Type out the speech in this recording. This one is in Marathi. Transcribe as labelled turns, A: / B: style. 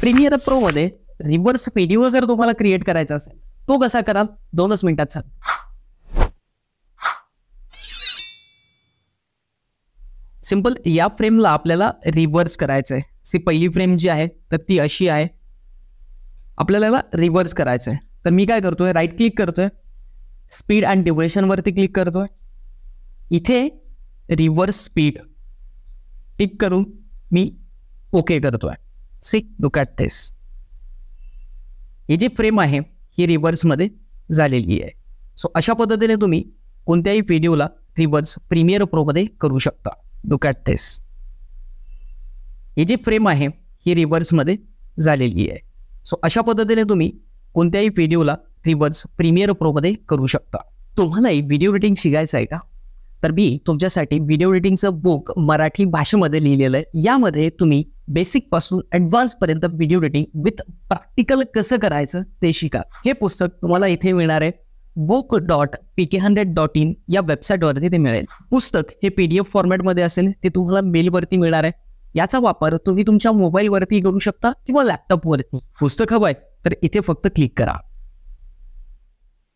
A: प्रीमियर प्रो मध्ये रिव्हर्स व्हिडिओ जर तुम्हाला क्रिएट करायचा असेल तो कसा कराल दोनच मिनिटात सांग सिंपल या फ्रेमला आपल्याला रिव्हर्स करायचं आहे सी पहिली फ्रेम जी आहे तर ती अशी आहे आपल्याला रिव्हर्स करायचं आहे तर मी काय करतोय राईट क्लिक करतोय स्पीड अँड ड्युरेशनवरती क्लिक करतोय इथे रिव्हर्स स्पीड टिक करून मी ओके करतोय सी लुक ॲट दिस ही जी फ्रेम आहे ही रिवर्समध्ये झालेली आहे सो अशा पद्धतीने तुम्ही कोणत्याही व्हिडिओला रिवर्स प्रीमियर प्रोमध्ये करू शकता लुक ॲट दिस ही जी फ्रेम आहे ही रिवर्समध्ये झालेली आहे सो अशा पद्धतीने तुम्ही कोणत्याही व्हिडिओला रिवर्स प्रीमियर प्रोमध्ये करू शकता तुम्हालाही व्हिडिओ एडिटिंग शिकायचं आहे का तर मी तुमच्यासाठी व्हिडिओ एडिटिंगचं बुक मराठी भाषेमध्ये लिहिलेलं आहे यामध्ये तुम्ही बेसिक पासून ऍडव्हान्स पर्यंत व्हिडिओ एडिटिंग विथ प्रॅक्टिकल कसं करायचं ते शिका हे पुस्तक तुम्हाला इथे मिळणार आहे book dot P K hundred dot in या वेबसाईटवरती ते मिळेल पुस्तक हे पी डी एफ फॉर्मॅटमध्ये असेल ते तुम्हाला मेलवरती मिळणार आहे याचा वापर तुम्ही तुमच्या मोबाईलवरती करू शकता किंवा लॅपटॉपवरती पुस्तक हवं आहे तर इथे फक्त क्लिक करा